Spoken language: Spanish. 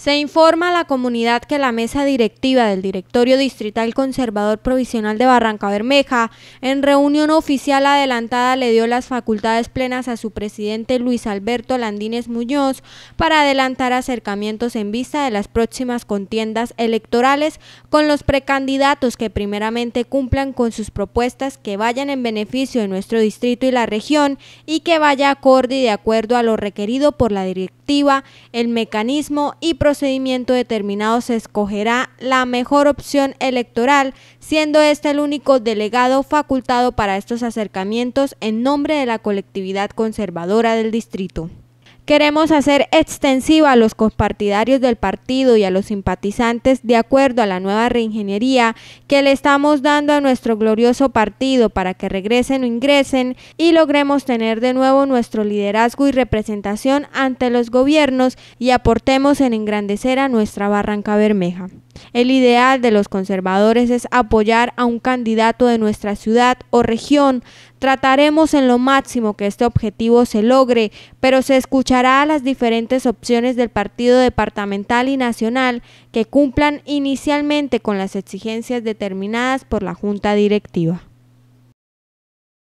Se informa a la comunidad que la mesa directiva del Directorio Distrital Conservador Provisional de Barranca Bermeja, en reunión oficial adelantada, le dio las facultades plenas a su presidente Luis Alberto Landines Muñoz para adelantar acercamientos en vista de las próximas contiendas electorales con los precandidatos que primeramente cumplan con sus propuestas que vayan en beneficio de nuestro distrito y la región y que vaya acorde y de acuerdo a lo requerido por la directiva el mecanismo y procedimiento determinado se escogerá la mejor opción electoral, siendo este el único delegado facultado para estos acercamientos en nombre de la colectividad conservadora del distrito. Queremos hacer extensiva a los compartidarios del partido y a los simpatizantes de acuerdo a la nueva reingeniería que le estamos dando a nuestro glorioso partido para que regresen o ingresen y logremos tener de nuevo nuestro liderazgo y representación ante los gobiernos y aportemos en engrandecer a nuestra Barranca Bermeja. El ideal de los conservadores es apoyar a un candidato de nuestra ciudad o región. Trataremos en lo máximo que este objetivo se logre, pero se escuchará a las diferentes opciones del partido departamental y nacional que cumplan inicialmente con las exigencias determinadas por la Junta Directiva.